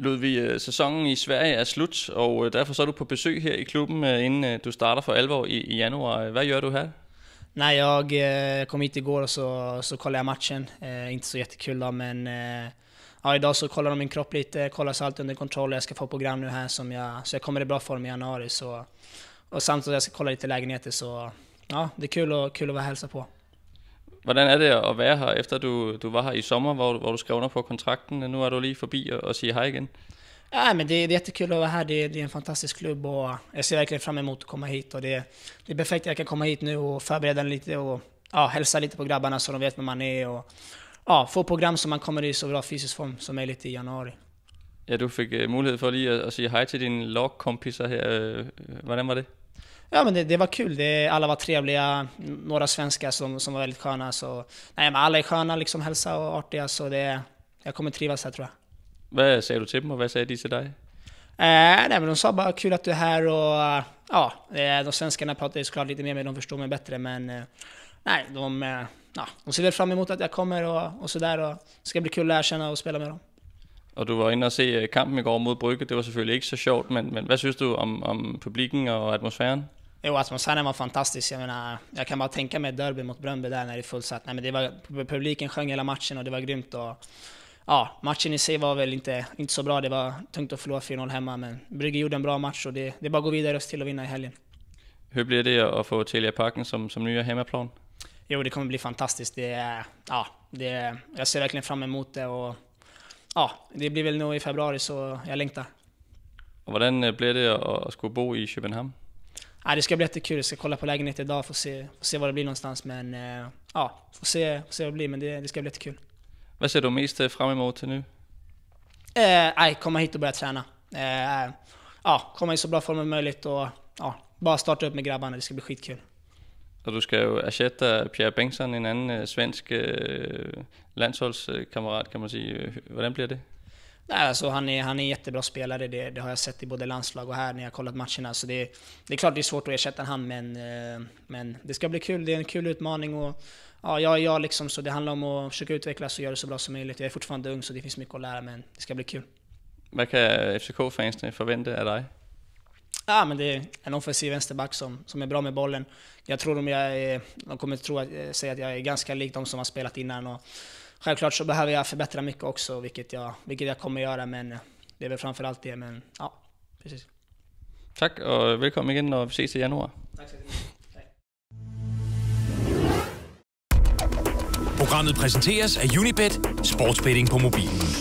Ludvig, sæsonen i Sverige er slut, og øh, derfor så er du på besøg her i klubben, øh, inden øh, du starter for alvor i, i januari. Vad gör du här? Nej, jag eh, kom hit igår och så, så kollade jag matchen. Eh, inte så jättekul då, men eh, ja, idag så kollar de min kropp lite, kollar så allt under kontroll. Jag ska få program nu här som jag, så jag kommer i bra form i januari. Så, och samtidigt jag ska kolla lite lägenheter, så ja, det är kul, och, kul att vara hälsa på. Hvordan er det at være her, efter du, du var her i sommer, hvor, hvor du skrev under på kontrakten? Nu er du lige forbi och, och säger hej igen. Ja, men det, det är jättekul att vara här. Det, det, är en fantastisk klubb och jag ser verkligen fram emot att komma hit. Och det, det är perfekt att jag kan komma hit nu och förbereda lite och ja, hälsa lite på grabbarna så de vet vem man är. Och, ja, få program så man kommer i så bra fysisk form som möjligt i januari. Ja, du fick uh, øh, möjlighet för att, att säga hej till dina lagkompisar här. Uh, øh, øh, Hur var det? Ja men det, det var kul, det, alla var trevliga, några svenskar som, som var väldigt sköna. Så, nej men alla är sköna, liksom hälsa och artiga, så det, jag kommer trivas här tror jag. Vad säger du till dem och vad säger de till dig? Eh, nej men de sa bara kul att du är här och ja, eh, de svenskarna pratade såklart lite mer med de förstod mig bättre men eh, nej, de, eh, ja, de ser väl fram emot att jag kommer och, och sådär och det ska bli kul att lära känna och spela med dem. Och du var inne och se kampen igår mot Brygge, det var såklart inte så kul, men, men vad syns du om, om publiken och atmosfären? Jo, Asmosanen alltså, var fantastisk. Jag menar, jag kan bara tänka mig derby mot Bröndby där när det är fullsatt. Nej, men det var, publiken sjöng hela matchen och det var grymt. Och, ja, matchen i sig var väl inte, inte så bra. Det var tungt att förlora 4-0 hemma, men Brygge gjorde en bra match och det, det är bara att gå vidare och till att vinna i helgen. Hur blir det att få Telia Parken som, som nya hemmaplan? Jo, det kommer bli fantastiskt. Det, ja, det, jag ser verkligen fram emot det. Och, ja, det blir väl nog i februari, så jag längtar. Och hur eh, blev det att skulle bo i Köpenhamn? Ja, det ska bli jättekul. Jag ska kolla på lägenheten idag och se, får se var det blir någonstans. Men eh, ja, får se, får se vad det blir. Men det, det ska bli jättekul. Vad ser du mest eh, fram emot nu? Eh, komma hit och börja träna. Eh, ja, komma i så bra form som möjligt och ja, bara starta upp med grabbarna. Det ska bli skitkul. Och du ska ju ersätta Pierre Bengtsson, en annan eh, svensk landslagskamrat kan man säga. Hur blir det? Nej, alltså han, är, han är en jättebra spelare, det, det, har jag sett i både landslag och här när jag kollat matcherna. Så det, det är klart det är svårt att ersätta honom, men, eh, men det ska bli kul. Det är en kul utmaning. Och, ja, jag är jag liksom, så det handlar om att försöka utvecklas och göra det så bra som möjligt. Jag är fortfarande ung, så det finns mycket att lära, men det ska bli kul. Vad kan FCK-fansen förvänta av dig? Ja, men det är en offensiv vänsterback som, som är bra med bollen. Jag tror de, jag är, de kommer tro, eh, säga att jag är ganska lik de som har spelat innan. Och, Självklart så behöver jag förbättra mycket också, vilket jag, vilket jag kommer göra, men det är väl framförallt det. Men ja, precis. Tack och välkommen igen och vi ses i januari. Tack så mycket. Programmet presenteras av Unibet, sportsbetting på mobilen.